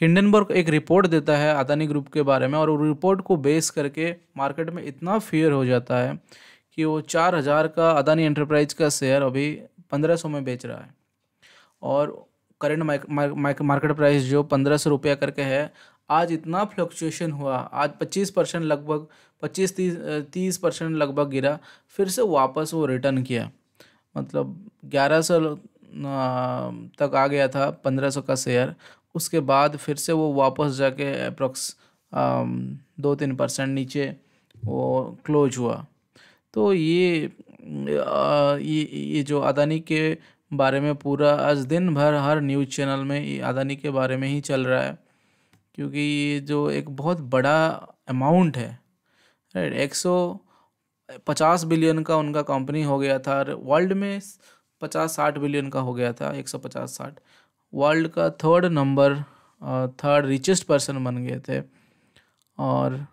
Hindenburg एक report देता है अदानी ग्रुप के बारे में और रिपोर्ट को बेस करके मार्केट में इतना फियर हो जाता है कि वो चार हज़ार का अदानी एंटरप्राइज का शेयर अभी पंद्रह सौ में बेच रहा है और करेंट माइक मार्केट प्राइस जो पंद्रह सौ रुपया करके है आज इतना फ्लक्चुएशन हुआ आज पच्चीस परसेंट लगभग पच्चीस तीस तीस परसेंट लगभग गिरा फिर से वापस वो रिटर्न किया मतलब ग्यारह सौ तक आ गया था पंद्रह सौ का शेयर उसके बाद फिर से वो वापस जाके अप्रोक्स um, दो तीन परसेंट नीचे वो क्लोज हुआ तो ये ये ये जो अदानी के बारे में पूरा आज दिन भर हर न्यूज़ चैनल में अदानी के बारे में ही चल रहा है क्योंकि ये जो एक बहुत बड़ा अमाउंट है राइट एक सौ पचास बिलियन का उनका कंपनी हो गया था वर्ल्ड में पचास साठ बिलियन का हो गया था एक सौ पचास साठ वर्ल्ड का third number third richest person बन गए थे और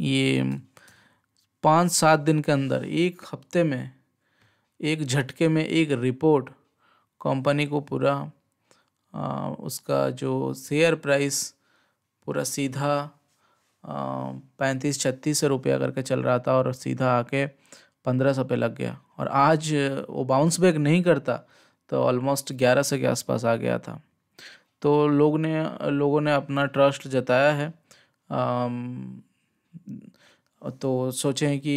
ये पाँच सात दिन के अंदर एक हफ्ते में एक झटके में एक रिपोर्ट कंपनी को पूरा उसका जो शेयर प्राइस पूरा सीधा पैंतीस छत्तीस सौ रुपया करके चल रहा था और सीधा आके पंद्रह सौ पे लग गया और आज वो बाउंस बैक नहीं करता तो ऑलमोस्ट ग्यारह सौ के आसपास आ गया था तो लोग ने लोगों ने अपना ट्रस्ट जताया है आम, तो सोचें कि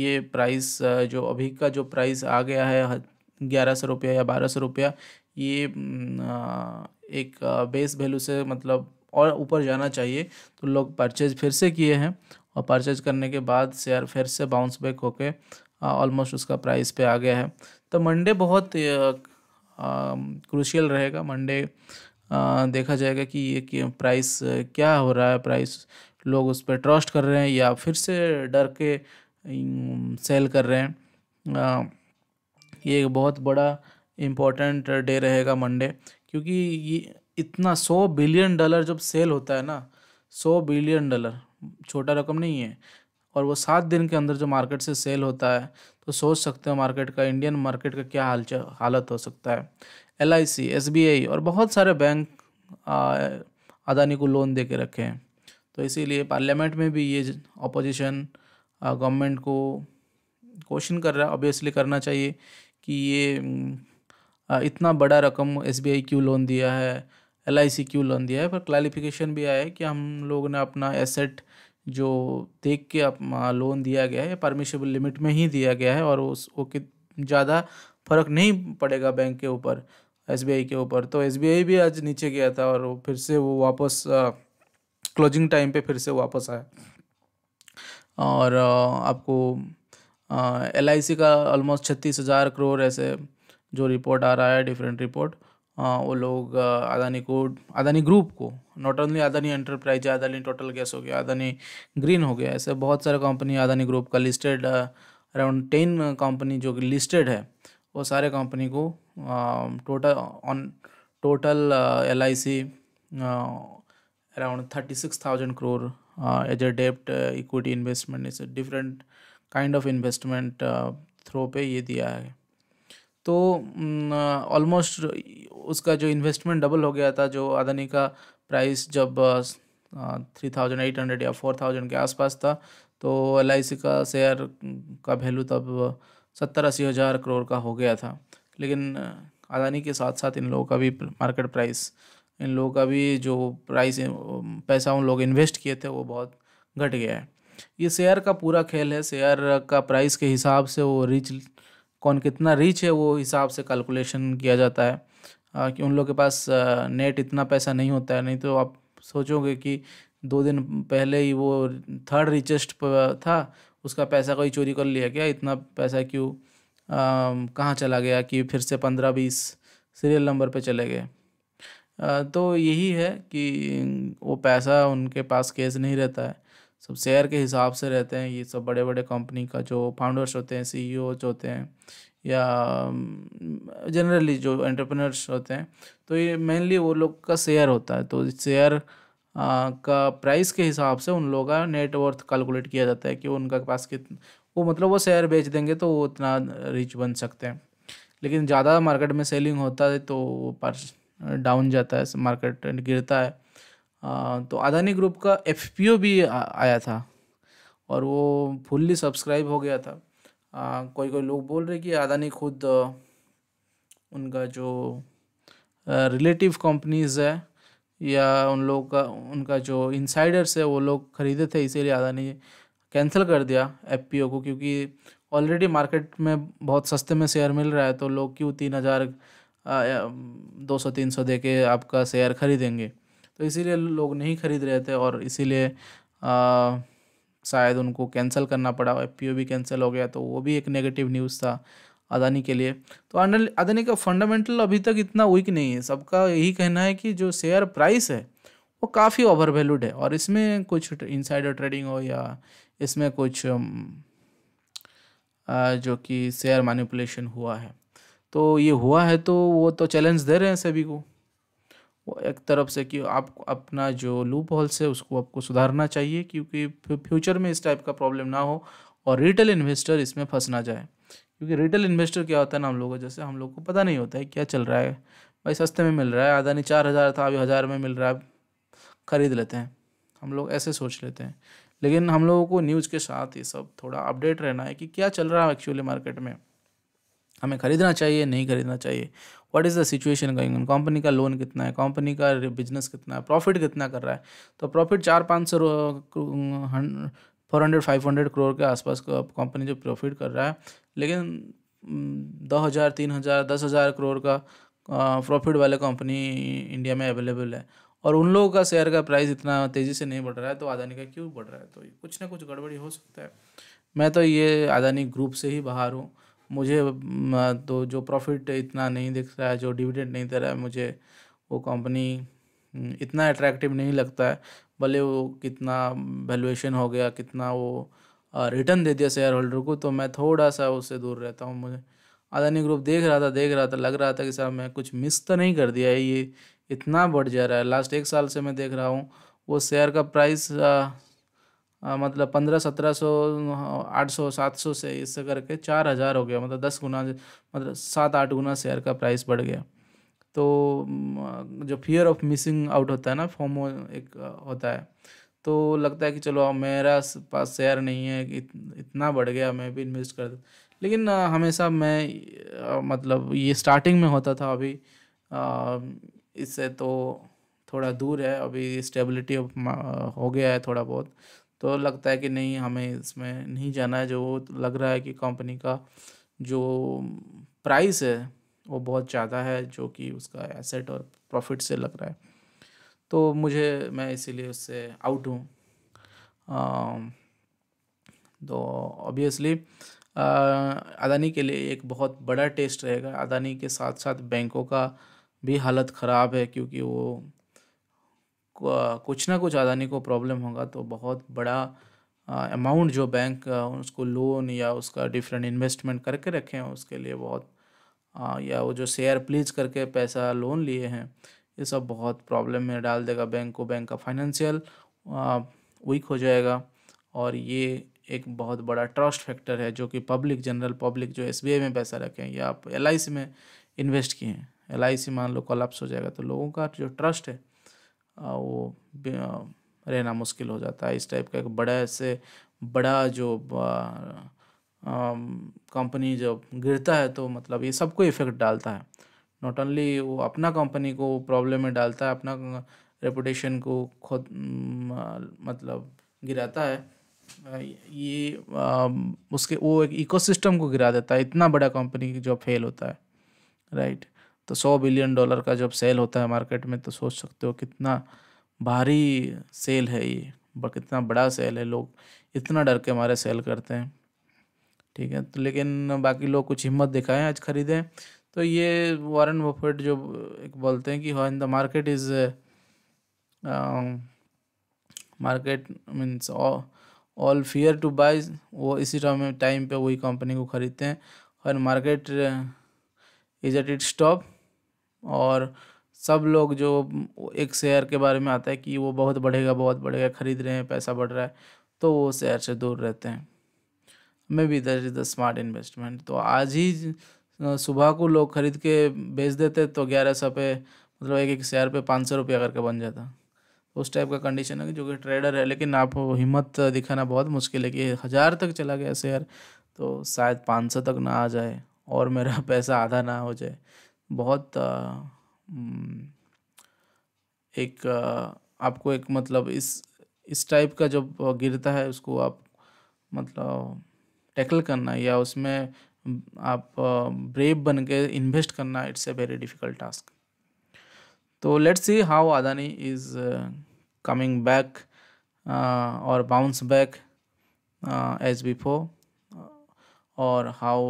ये प्राइस जो अभी का जो प्राइस आ गया है ग्यारह सौ रुपया या बारह सौ रुपया ये एक बेस वैल्यू से मतलब और ऊपर जाना चाहिए तो लोग परचेज फिर से किए हैं और परचेज करने के बाद शेयर फिर से बाउंस बैक होके ऑलमोस्ट उसका प्राइस पे आ गया है तो मंडे बहुत क्रूशियल रहेगा मंडे देखा जाएगा कि ये प्राइस क्या हो रहा है प्राइस लोग उस पर ट्रस्ट कर रहे हैं या फिर से डर के सेल कर रहे हैं ये एक बहुत बड़ा इम्पोर्टेंट डे रहेगा मंडे क्योंकि ये इतना सौ बिलियन डॉलर जब सेल होता है ना सौ बिलियन डॉलर छोटा रकम नहीं है और वो सात दिन के अंदर जो मार्केट से सेल होता है तो सोच सकते हो मार्केट का इंडियन मार्केट का क्या हाल हालत हो सकता है L I C S B I और बहुत सारे बैंक अदानी को लोन दे के रखे हैं तो इसीलिए पार्लियामेंट में भी ये अपोजिशन गवर्नमेंट को क्वेश्चन कर रहा है ऑब्वियसली करना चाहिए कि ये इतना बड़ा रकम एस बी आई क्यों लोन दिया है एल आई सी क्यों लोन दिया है पर क्लैरिफिकेशन भी आया है कि हम लोगों ने अपना एसेट जो देख के आप लोन दिया गया है परमिशेबल लिमिट में ही दिया गया है और उस वो ज़्यादा फर्क नहीं पड़ेगा बैंक के ऊपर एस के ऊपर तो एस भी आज नीचे गया था और फिर से वो वापस क्लोजिंग टाइम पे फिर से वापस आया और आपको एल का ऑलमोस्ट छत्तीस हज़ार करोड़ ऐसे जो रिपोर्ट आ रहा है डिफरेंट रिपोर्ट हाँ, वो लोग अदानी को अदानी ग्रुप को नॉट ओनली अदानी एंटरप्राइज या अदानी टोटल गैस हो गया अदानी ग्रीन हो गया ऐसे बहुत सारे कंपनी अदानी ग्रुप का लिस्टेड अराउंड टेन कंपनी जो लिस्टेड है वो सारे कंपनी को total on total L I C around thirty six thousand crore as a डेप्ट इक्विटी इन्वेस्टमेंट इस different kind of investment through पे ये दिया है तो ऑलमोस्ट उसका जो इन्वेस्टमेंट डबल हो गया था जो अदानी का प्राइस जब थ्री थाउजेंड एट हंड्रेड या फोर थाउजेंड के आसपास था तो एल का शेयर का वैल्यू तब सत्तर अस्सी हज़ार करोड़ का हो गया था लेकिन अदानी के साथ साथ इन लोगों का भी मार्केट प्राइस इन लोगों का भी जो प्राइस पैसा उन लोग इन्वेस्ट किए थे वो बहुत घट गया है ये शेयर का पूरा खेल है शेयर का प्राइस के हिसाब से वो रिच कौन कितना रिच है वो हिसाब से कैलकुलेशन किया जाता है आ, कि उन लोग के पास नेट इतना पैसा नहीं होता है नहीं तो आप सोचोगे कि दो दिन पहले ही वो थर्ड रिचेस्ट था उसका पैसा कोई चोरी कर लिया गया इतना पैसा क्यों कहाँ चला गया कि फिर से पंद्रह बीस सीरियल नंबर पे चले गए तो यही है कि वो पैसा उनके पास केस नहीं रहता है सब शेयर के हिसाब से रहते हैं ये सब बड़े बड़े कंपनी का जो फाउंडर्स होते हैं सी e होते हैं या जनरली जो एंटरप्रेनर्स होते हैं तो ये मेनली वो लोग का शेयर होता है तो शेयर का प्राइस के हिसाब से उन लोगों का नेटवर्थ कैलकुलेट किया जाता है कि उनका पास कितना वो मतलब वो शेयर बेच देंगे तो वो उतना रिच बन सकते हैं लेकिन ज़्यादा मार्केट में सेलिंग होता है तो वो पर डाउन जाता है मार्केट गिरता है तो अदानी ग्रुप का एफ भी आया था और वो फुल्ली सब्सक्राइब हो गया था आ, कोई कोई लोग बोल रहे कि अदानी खुद उनका जो रिलेटिव कंपनीज़ है या उन लोग का उनका जो इनसाइडर्स है वो लोग ख़रीदे थे इसीलिए अदानी कैंसिल कर दिया एफ को क्योंकि ऑलरेडी मार्केट में बहुत सस्ते में शेयर मिल रहा है तो लोग क्यों तीन हज़ार दो सौ तीन सौ दे के आपका शेयर खरीदेंगे तो इसीलिए लोग नहीं ख़रीद रहे थे और इसीलिए शायद उनको कैंसिल करना पड़ा एफ पी भी कैंसिल हो गया तो वो भी एक नेगेटिव न्यूज़ था अदानी के लिए तो अदानी का फंडामेंटल अभी तक इतना वीक नहीं है सबका यही कहना है कि जो शेयर प्राइस है वो काफ़ी ओवर वैल्यूड है और इसमें कुछ इनसाइडर ट्रेडिंग हो या इसमें कुछ जो कि शेयर मैनिपुलेशन हुआ है तो ये हुआ है तो वो तो चैलेंज दे रहे हैं सभी को एक तरफ से कि आप अपना जो लूप होल्स है उसको आपको सुधारना चाहिए क्योंकि फ्यूचर में इस टाइप का प्रॉब्लम ना हो और रिटेल इन्वेस्टर इसमें फंस ना जाए क्योंकि रिटेल इन्वेस्टर क्या होता है ना हम लोगों जैसे हम लोग को पता नहीं होता है क्या चल रहा है भाई सस्ते में मिल रहा है नहीं चार हज़ार था अभी हज़ार में मिल रहा है ख़रीद लेते हैं हम लोग ऐसे सोच लेते हैं लेकिन हम लोगों को न्यूज़ के साथ ये सब थोड़ा अपडेट रहना है कि क्या चल रहा है एक्चुअली मार्केट में हमें ख़रीदना चाहिए नहीं ख़रीदना चाहिए what is the situation going on company का लोन कितना है कंपनी का बिजनेस कितना है प्रॉफिट कितना कर रहा है तो प्रॉफिट चार पाँच सौ four hundred five hundred crore के आसपास कंपनी जो प्रॉफिट कर रहा है लेकिन हम्म, दो हज़ार तीन हज़ार दस हज़ार करोड़ का प्रॉफिट वाले कंपनी इंडिया में अवेलेबल है और उन लोगों का शेयर का प्राइस इतना तेज़ी से नहीं बढ़ रहा है तो अदानी का क्यों बढ़ रहा है तो कुछ ना कुछ गड़बड़ी हो सकता है मैं तो ये अदानी ग्रुप से ही बाहर हूँ मुझे तो जो प्रॉफिट इतना नहीं दिख रहा है जो डिविडेंड नहीं दे रहा है मुझे वो कंपनी इतना अट्रैक्टिव नहीं लगता है भले वो कितना वैल्यूएशन हो गया कितना वो रिटर्न दे दिया शेयर होल्डर को तो मैं थोड़ा सा उससे दूर रहता हूँ मुझे अदानी ग्रुप देख रहा था देख रहा था लग रहा था कि साहब मैं कुछ मिस तो नहीं कर दिया है ये इतना बढ़ जा रहा है लास्ट एक साल से मैं देख रहा हूँ वो शेयर का प्राइस आ, मतलब पंद्रह सत्रह सौ आठ सौ सात सौ से इससे करके चार हज़ार हो गया मतलब दस गुना मतलब सात आठ गुना शेयर का प्राइस बढ़ गया तो जो फियर ऑफ मिसिंग आउट होता है ना फोमो एक होता है तो लगता है कि चलो मेरा पास शेयर नहीं है इत, इतना बढ़ गया मैं भी इन्वेस्ट कर लेकिन हमेशा मैं मतलब ये स्टार्टिंग में होता था अभी इससे तो थोड़ा दूर है अभी स्टेबिलिटी हो गया है थोड़ा बहुत तो लगता है कि नहीं हमें इसमें नहीं जाना है जो लग रहा है कि कंपनी का जो प्राइस है वो बहुत ज़्यादा है जो कि उसका एसेट और प्रॉफिट से लग रहा है तो मुझे मैं इसीलिए उससे आउट हूँ तो ऑब्वियसली अदानी के लिए एक बहुत बड़ा टेस्ट रहेगा अदानी के साथ साथ बैंकों का भी हालत ख़राब है क्योंकि वो कुछ ना कुछ अदानी को प्रॉब्लम होगा तो बहुत बड़ा अमाउंट जो बैंक उसको लोन या उसका डिफरेंट इन्वेस्टमेंट करके रखे हैं उसके लिए बहुत आ, या वो जो शेयर प्लीज करके पैसा लोन लिए हैं ये सब बहुत प्रॉब्लम में डाल देगा बैंक को बैंक का फाइनेंशियल वीक हो जाएगा और ये एक बहुत बड़ा ट्रस्ट फैक्टर है जो कि पब्लिक जनरल पब्लिक जो एस में पैसा रखें या आप एल में इन्वेस्ट किए हैं एल मान लो कोलाप्स हो जाएगा तो लोगों का जो ट्रस्ट है वो रहना मुश्किल हो जाता है इस टाइप का एक बड़ा से बड़ा जो कंपनी जब गिरता है तो मतलब ये सबको इफ़ेक्ट डालता है नॉट ओनली वो अपना कंपनी को प्रॉब्लम में डालता है अपना रेपुटेशन को खुद मतलब गिराता है ये आ, उसके वो एक इकोसिस्टम को गिरा देता है इतना बड़ा कंपनी जो फेल होता है राइट right? तो सौ बिलियन डॉलर का जब सेल होता है मार्केट में तो सोच सकते हो कितना भारी सेल है ये कितना बड़ा सेल है लोग इतना डर के हमारे सेल करते हैं ठीक है तो लेकिन बाकी लोग कुछ हिम्मत दिखाएं आज ख़रीदें तो ये वारन बफेट जो एक बोलते हैं कि हाँ, in the market is market means all fear to buy वो इसी टाइम टाइम पे वही कंपनी को ख़रीदते हैं और market is at it stop और सब लोग जो एक शेयर के बारे में आता है कि वो बहुत बढ़ेगा बहुत बढ़ेगा ख़रीद रहे हैं पैसा बढ़ रहा है तो वो शेयर से दूर रहते हैं maybe that is the smart investment तो आज ही सुबह को लोग ख़रीद के बेच देते तो ग्यारह सौ पे मतलब एक एक शेयर पे पाँच सौ रुपया करके बन जाता उस टाइप का कंडीशन है जो कि ट्रेडर है लेकिन आप हिम्मत दिखाना बहुत मुश्किल है कि हज़ार तक चला गया शेयर तो शायद पाँच सौ तक ना आ जाए और मेरा पैसा आधा ना हो जाए बहुत हम्म, एक आपको एक मतलब इस इस टाइप का जब गिरता है उसको आप मतलब टैकल करना या उसमें आप ब्रेव बन के इन्वेस्ट करना it's a very difficult task तो let's see how Adani is coming back और बाउंस बैक एज बिफोर और how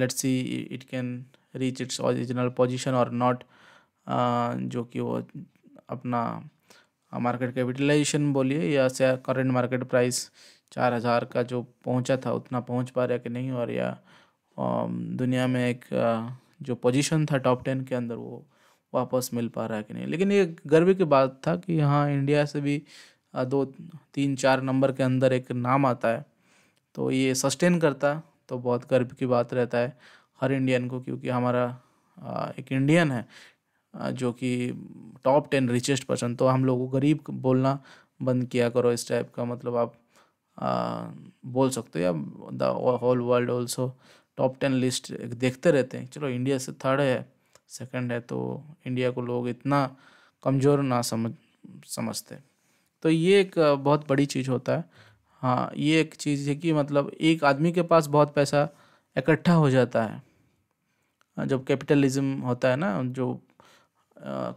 let's see it can reach its original position और नॉट जो कि वो अपना मार्केट uh, कैपिटलाइजेशन बोलिए या शेयर करेंट मार्केट प्राइस चार हज़ार का जो पहुंचा था उतना पहुंच पा रहा कि नहीं और या um, दुनिया में एक uh, जो पोजीशन था टॉप टेन के अंदर वो वापस मिल पा रहा है कि नहीं लेकिन ये गर्व की बात था कि हाँ इंडिया से भी uh, दो तीन चार नंबर के अंदर एक नाम आता है तो ये सस्टेन करता तो बहुत गर्व की बात रहता है हर इंडियन को क्योंकि हमारा एक इंडियन है जो कि टॉप टेन रिचेस्ट पर्सन तो हम लोगों को गरीब बोलना बंद किया करो इस टाइप का मतलब आप आ, बोल सकते हो या the whole world also top ten list देखते रहते हैं चलो इंडिया से थर्ड है सेकंड है तो इंडिया को लोग इतना कमज़ोर ना समझ समझते तो ये एक बहुत बड़ी चीज़ होता है हाँ ये एक चीज़ है कि मतलब एक आदमी के पास बहुत पैसा इकट्ठा हो जाता है हाँ, जब कैपिटलिज्म होता है ना जो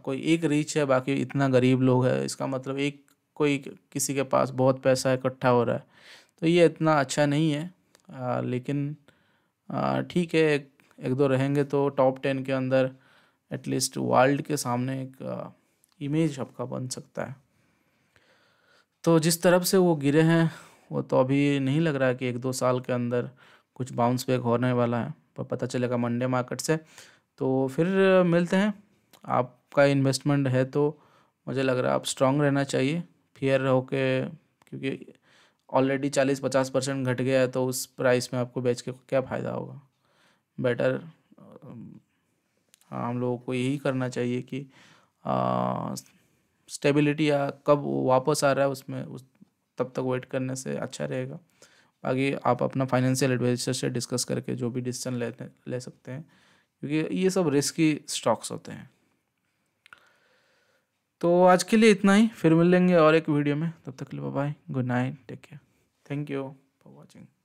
कोई एक रिच है बाकी इतना गरीब लोग है इसका मतलब एक कोई किसी के पास बहुत पैसा इकट्ठा हो रहा है तो ये इतना अच्छा नहीं है आ, लेकिन ठीक है एक, एक दो रहेंगे तो टॉप टेन के अंदर एटलीस्ट वर्ल्ड के सामने एक इमेज आपका बन सकता है तो जिस तरफ से वो गिरे हैं वो तो अभी नहीं लग रहा है कि एक दो साल के अंदर कुछ बाउंस बैक होने वाला है पर पता चलेगा मंडे मार्केट से तो फिर मिलते हैं आपका इन्वेस्टमेंट है तो मुझे लग रहा है आप स्ट्रांग रहना चाहिए फियर के क्योंकि ऑलरेडी चालीस पचास परसेंट घट गया है तो उस प्राइस में आपको बेच के क्या फ़ायदा होगा बेटर हाँ, हम लोगों को यही करना चाहिए कि स्टेबिलिटी या कब वापस आ रहा है उसमें उस तब तक वेट करने से अच्छा रहेगा आगे आप अपना फाइनेंशियल एडवाइजर से डिस्कस करके जो भी डिसीजन ले ले सकते हैं क्योंकि ये सब रिस्की स्टॉक्स होते हैं तो आज के लिए इतना ही फिर मिलेंगे और एक वीडियो में तब तक के लिए bye good night take care thank you for watching